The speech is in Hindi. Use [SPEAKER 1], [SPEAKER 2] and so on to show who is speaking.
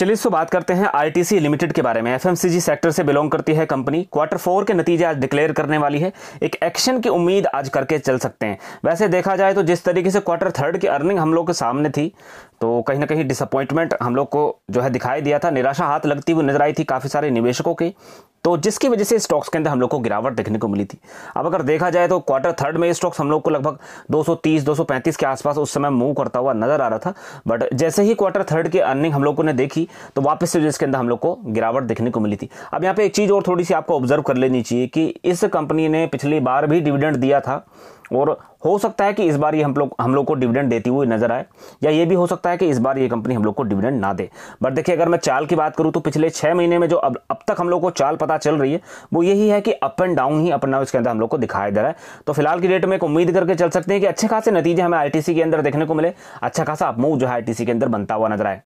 [SPEAKER 1] चलिए इसको बात करते हैं आरटीसी लिमिटेड के बारे में एफएमसीजी सेक्टर से बिलोंग करती है कंपनी क्वार्टर फोर के नतीजे आज डिक्लेयर करने वाली है एक एक्शन की उम्मीद आज करके चल सकते हैं वैसे देखा जाए तो जिस तरीके से क्वार्टर थर्ड की अर्निंग हम लोग के सामने थी तो कहीं ना कहीं डिसअपॉइंटमेंट हम लोग को जो है दिखाई दिया था निराशा हाथ लगती हुई नजर आई थी काफ़ी सारे निवेशकों के तो जिसकी वजह से स्टॉक्स के अंदर हम लोग को गिरावट देखने को मिली थी अब अगर देखा जाए तो क्वार्टर थर्ड में स्टॉक्स हम लोग को लगभग 230 235 के आसपास उस समय मूव करता हुआ नजर आ रहा था बट जैसे ही क्वार्टर थर्ड की अर्निंग हम लोगों ने देखी तो वापस से जिसके अंदर हम लोग को गिरावट देखने को मिली थी अब यहाँ पे एक चीज़ और थोड़ी सी आपको ऑब्जर्व कर लेनी चाहिए कि इस कंपनी ने पिछली बार भी डिविडेंड दिया था और हो सकता है कि इस बार ये हम लोग हम लोग को डिविडेंड देती हुई नजर आए या ये भी हो सकता है कि इस बार ये कंपनी हम लोग को डिविडेंड ना दे बट देखिए अगर मैं चाल की बात करूँ तो पिछले छः महीने में जो अब अब तक हम लोग को चाल पता चल रही है वो यही है कि अप एंड डाउन ही अप एंड डाउन इसके अंदर हम लोग को दिखाई दे रहा है तो फिलहाल की डेट में एक उम्मीद करके चल सकते हैं कि अच्छे खासे नतीजे हमें आई के अंदर देखने को मिले अच्छा खासा अपमूव जो है आई के अंदर बनता हुआ नजर आए